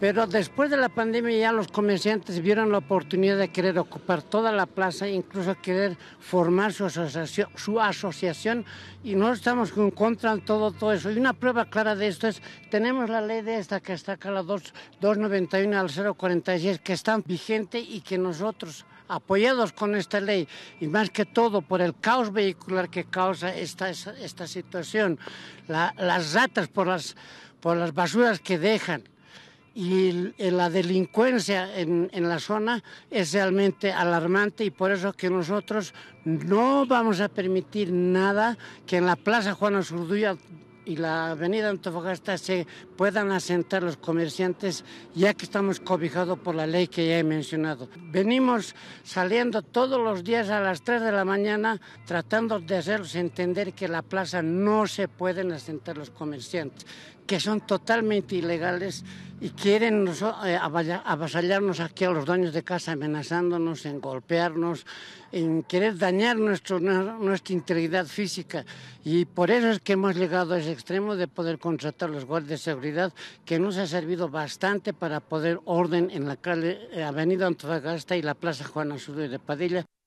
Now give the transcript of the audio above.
Pero después de la pandemia ya los comerciantes vieron la oportunidad de querer ocupar toda la plaza, incluso querer formar su asociación, su asociación y no estamos en contra de todo, todo eso. Y una prueba clara de esto es, tenemos la ley de esta que está acá, la 291 al 046, que está vigente y que nosotros apoyados con esta ley y más que todo por el caos vehicular que causa esta, esta situación, las ratas por las basuras que dejan, y la delincuencia en, en, la zona es realmente alarmante y por eso que nosotros no vamos a permitir nada que en la Plaza Juana Zurduya y la avenida Antofagasta se puedan asentar los comerciantes ya que estamos cobijados por la ley que ya he mencionado. Venimos saliendo todos los días a las 3 de la mañana tratando de hacerlos entender que en la plaza no se pueden asentar los comerciantes, que son totalmente ilegales y quieren eh, avasallarnos aquí a los dueños de casa, amenazándonos, en golpearnos, en querer dañar nuestro, nuestra integridad física. Y por eso es que hemos llegado a ese extremo de poder contratar los guardias de seguridad, que nos ha servido bastante para poder orden en la calle eh, Avenida Antofagasta y la Plaza Juana y de Padilla.